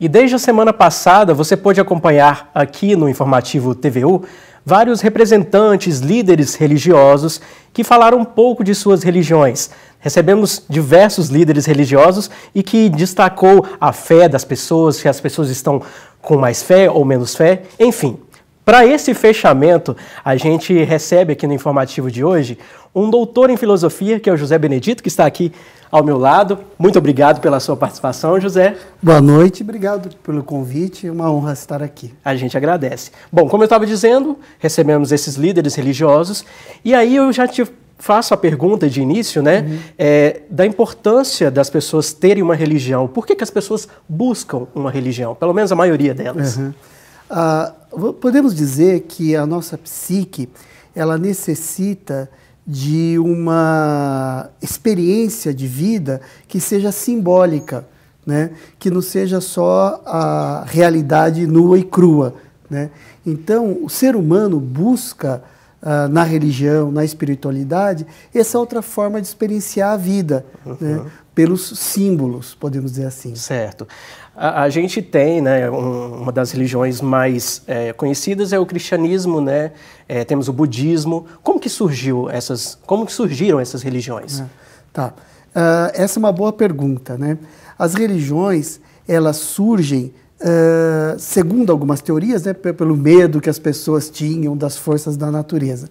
E desde a semana passada, você pôde acompanhar aqui no Informativo TVU vários representantes, líderes religiosos que falaram um pouco de suas religiões. Recebemos diversos líderes religiosos e que destacou a fé das pessoas, se as pessoas estão com mais fé ou menos fé, enfim. Para esse fechamento, a gente recebe aqui no informativo de hoje um doutor em filosofia, que é o José Benedito, que está aqui ao meu lado. Muito obrigado pela sua participação, José. Boa noite, obrigado pelo convite, é uma honra estar aqui. A gente agradece. Bom, como eu estava dizendo, recebemos esses líderes religiosos e aí eu já te faço a pergunta de início, né, uhum. é, da importância das pessoas terem uma religião. Por que, que as pessoas buscam uma religião? Pelo menos a maioria delas. Uhum. Uh, podemos dizer que a nossa psique ela necessita de uma experiência de vida que seja simbólica, né? que não seja só a realidade nua e crua. Né? Então, o ser humano busca uh, na religião, na espiritualidade, essa outra forma de experienciar a vida. Uhum. Né? pelos símbolos, podemos dizer assim. Certo. A, a gente tem, né, um, uma das religiões mais é, conhecidas é o cristianismo, né? É, temos o budismo. Como que surgiu essas? Como que surgiram essas religiões? É. Tá. Uh, essa é uma boa pergunta, né? As religiões elas surgem uh, segundo algumas teorias, né, pelo medo que as pessoas tinham das forças da natureza.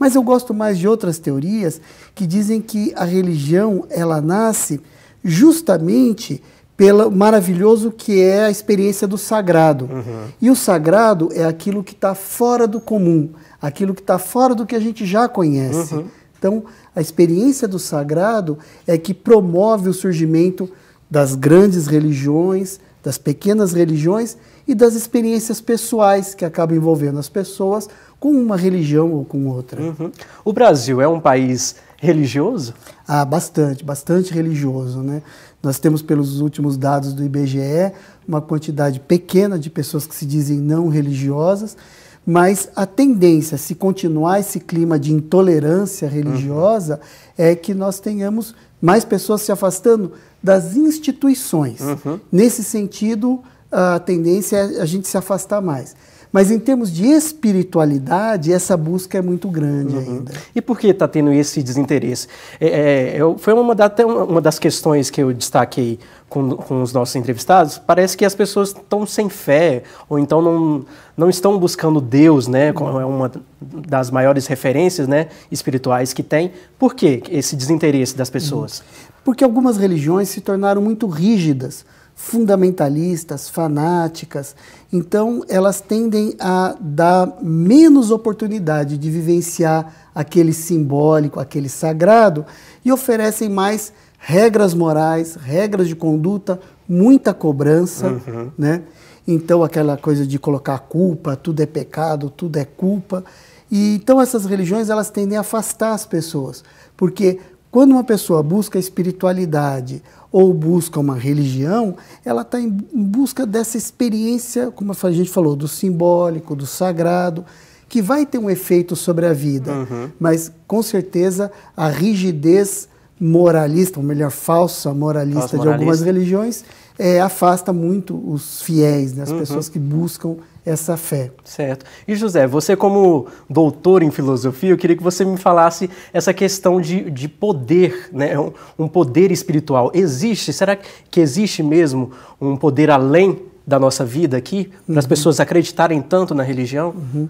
Mas eu gosto mais de outras teorias que dizem que a religião ela nasce justamente pelo maravilhoso que é a experiência do sagrado. Uhum. E o sagrado é aquilo que está fora do comum, aquilo que está fora do que a gente já conhece. Uhum. Então, a experiência do sagrado é que promove o surgimento das grandes religiões, das pequenas religiões e das experiências pessoais que acabam envolvendo as pessoas com uma religião ou com outra. Uhum. O Brasil é um país religioso? Ah, bastante, bastante religioso, né? Nós temos, pelos últimos dados do IBGE, uma quantidade pequena de pessoas que se dizem não religiosas, mas a tendência, se continuar esse clima de intolerância religiosa, uhum. é que nós tenhamos mais pessoas se afastando das instituições. Uhum. Nesse sentido, a tendência é a gente se afastar mais. Mas em termos de espiritualidade, essa busca é muito grande uhum. ainda. E por que está tendo esse desinteresse? É, é, é foi uma, da, até uma, uma das questões que eu destaquei com, com os nossos entrevistados. Parece que as pessoas estão sem fé, ou então não, não estão buscando Deus, né? Como é uma das maiores referências né, espirituais que tem. Por que esse desinteresse das pessoas? Uhum. Porque algumas religiões se tornaram muito rígidas fundamentalistas, fanáticas. Então, elas tendem a dar menos oportunidade de vivenciar aquele simbólico, aquele sagrado, e oferecem mais regras morais, regras de conduta, muita cobrança, uhum. né? Então, aquela coisa de colocar culpa, tudo é pecado, tudo é culpa. E então essas religiões elas tendem a afastar as pessoas, porque quando uma pessoa busca espiritualidade ou busca uma religião, ela está em busca dessa experiência, como a gente falou, do simbólico, do sagrado, que vai ter um efeito sobre a vida. Uhum. Mas, com certeza, a rigidez moralista, ou melhor, falsa moralista, moralista de algumas religiões, é, afasta muito os fiéis, né, as uhum. pessoas que buscam essa fé. Certo. E José, você como doutor em filosofia, eu queria que você me falasse essa questão de, de poder, né? Um, um, poder espiritual. Existe? Será que existe mesmo um poder além da nossa vida aqui, para as uhum. pessoas acreditarem tanto na religião? Uhum.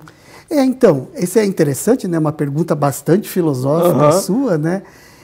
É, então, isso é interessante, né? Uma pergunta bastante filosófica sua, né?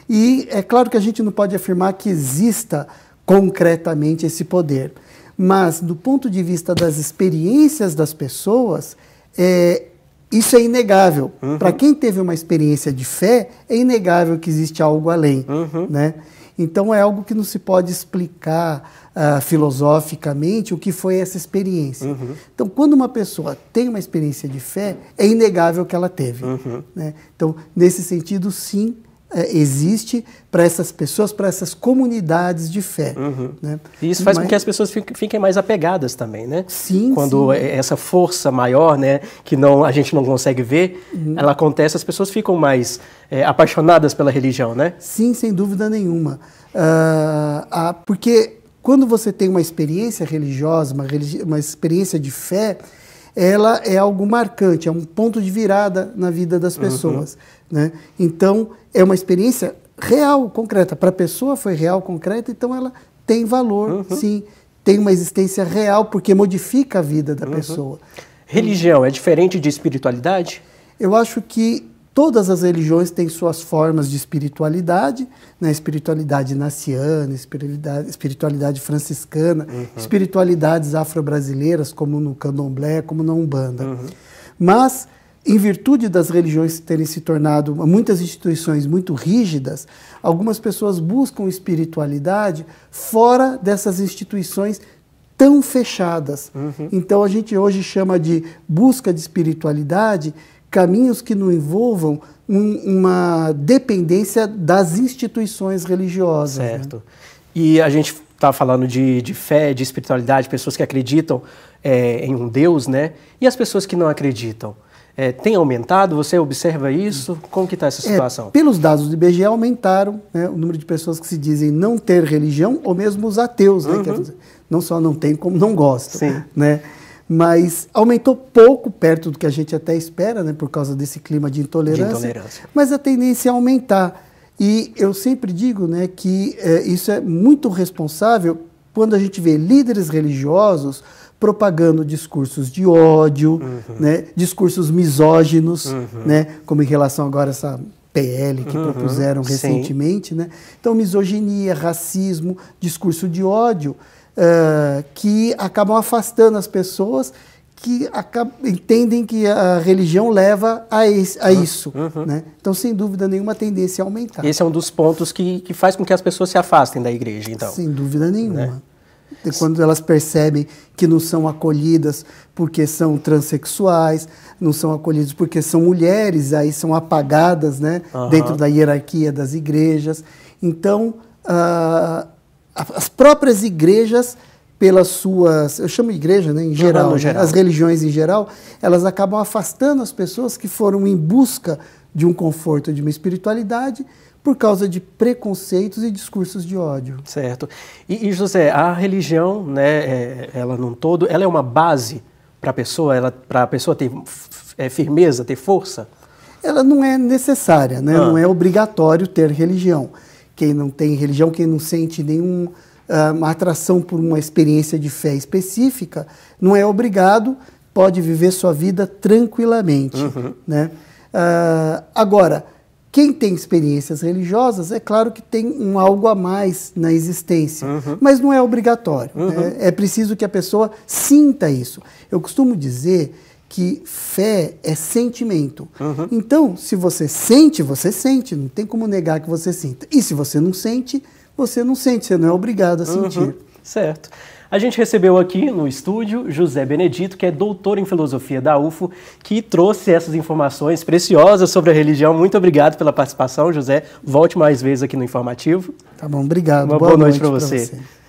E é claro que a gente não pode afirmar que exista concretamente esse poder, mas do ponto de vista das experiências das pessoas, é, isso é inegável. Uhum. Para quem teve uma experiência de fé, é inegável que existe algo além. Uhum. Né? Então é algo que não se pode explicar uh, filosoficamente o que foi essa experiência. Uhum. Então, quando uma pessoa tem uma experiência de fé, é inegável que ela teve. Uhum. Né? Então, nesse sentido, sim, é, existe para essas pessoas, para essas comunidades de fé. Uhum. Né? E isso faz Mas... com que as pessoas fiquem mais apegadas também, né? Sim. Quando sim. É, é essa força maior, né, que não, a gente não consegue ver, uhum. ela acontece, as pessoas ficam mais é, apaixonadas pela religião, né? Sim, sem dúvida nenhuma. Uh, a, porque quando você tem uma experiência religiosa, uma, religi uma experiência de fé, ela é algo marcante, é um ponto de virada na vida das uhum. pessoas. Uhum. Né? Então, é uma experiência real, concreta. Para a pessoa foi real, concreta, então ela tem valor, uhum. sim. Tem uma existência real, porque modifica a vida da uhum. pessoa. Religião é diferente de espiritualidade? Eu acho que Todas as religiões têm suas formas de espiritualidade, né? espiritualidade naciana, espiritualidade, espiritualidade franciscana, uhum. espiritualidades afro-brasileiras, como no candomblé, como na umbanda. Uhum. Mas, em virtude das religiões terem se tornado muitas instituições muito rígidas, algumas pessoas buscam espiritualidade fora dessas instituições tão fechadas. Uhum. Então a gente hoje chama de busca de espiritualidade caminhos que não envolvam um, uma dependência das instituições religiosas. Né? Certo. Né? E a gente está falando de, de fé, de espiritualidade, pessoas que acreditam é, em um Deus, né? E as pessoas que não acreditam? é, tem aumentado? Você observa isso? Como que está essa é, situação? É, pelos dados do IBGE, aumentaram né, o número de pessoas que se dizem não ter religião, ou mesmo os ateus, né, uhum. não só não tem, como não gostam. Sim. Né? Mas aumentou pouco perto do que a gente até espera, né, por causa desse clima de intolerância, de intolerância. Mas a tendência é aumentar. E eu sempre digo né, que é, isso é muito responsável quando a gente vê líderes religiosos propagando discursos de ódio, uhum. né, discursos misóginos, uhum. né, como em relação agora a essa PL que uhum. propuseram recentemente. Né? Então, misoginia, racismo, discurso de ódio, uh, que acabam afastando as pessoas que acabam, entendem que a religião leva a, esse, a uhum. isso. Uhum. Né? Então, sem dúvida nenhuma, a tendência a aumentar. Esse é um dos pontos que, que faz com que as pessoas se afastem da igreja, então. Sem dúvida nenhuma. Né? Quando elas percebem que não são acolhidas porque são transexuais, não são acolhidas porque são mulheres, aí são apagadas né, uhum. dentro da hierarquia das igrejas. Então, uh, as próprias igrejas, pelas suas. Eu chamo igreja né, em geral, né, geral. as religiões em geral, elas acabam afastando as pessoas que foram em busca de um conforto, de uma espiritualidade, por causa de preconceitos e discursos de ódio. Certo. E, e José, a religião, né, é, ela num todo, ela é uma base para a pessoa, para a pessoa ter é, firmeza, ter força? Ela não é necessária, né? Ah. não é obrigatório ter religião. Quem não tem religião, quem não sente nenhuma ah, atração por uma experiência de fé específica, não é obrigado, pode viver sua vida tranquilamente. Uhum. Né? Uh, agora, quem tem experiências religiosas, é claro que tem um algo a mais na existência, uhum. mas não é obrigatório. Né? Uhum. É preciso que a pessoa sinta isso. Eu costumo dizer que fé é sentimento. Uhum. Então, se você sente, você sente, não tem como negar que você sinta. E se você não sente, você não sente, você não é obrigado a sentir. Uhum. Certo. A gente recebeu aqui no estúdio José Benedito, que é doutor em filosofia da UFO, que trouxe essas informações preciosas sobre a religião. Muito obrigado pela participação, José. Volte mais vezes aqui no informativo. Tá bom, obrigado. Uma boa, boa noite, noite para você. você.